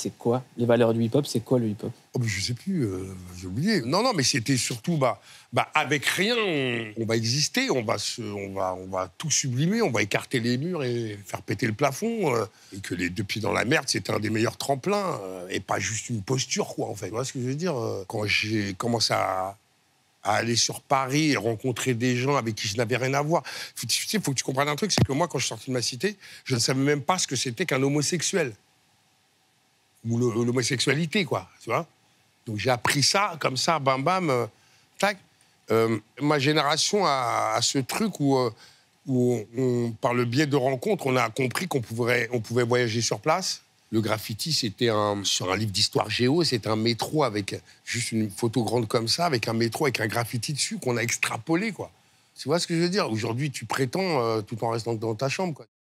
C'est quoi Les valeurs du hip-hop, c'est quoi le hip-hop oh, Je sais plus, euh, j'ai oublié. Non, non, mais c'était surtout, bah, bah, avec rien, on, va exister, on va, on, va, on va tout sublimer, on va écarter les murs et faire péter le plafond. Euh. et que les deux pieds dans la merde, c'était un des meilleurs tremplins, euh, et pas juste une posture, quoi, en fait. Voilà ce que je veux dire Quand j'ai commencé à, aller sur Paris et rencontrer des gens avec qui je n'avais rien à voir. il faut que tu comprennes un truc, c'est que moi, quand je suis sorti de ma cité, je ne savais même pas ce que c'était qu'un homosexuel ou l'homosexualité, quoi, tu vois. Donc j'ai appris ça, comme ça, bam bam, euh, tac. Euh, ma génération a, ce truc où, euh, où on, par le biais de rencontres, on a compris qu'on pouvait, on pouvait voyager sur place. Le graffiti, c'était un, sur un livre d'histoire géo, c'était un métro avec juste une photo grande comme ça, avec un métro avec un graffiti dessus qu'on a extrapolé, quoi. Tu vois ce que je veux dire Aujourd'hui, tu prétends tout en restant dans ta chambre, quoi.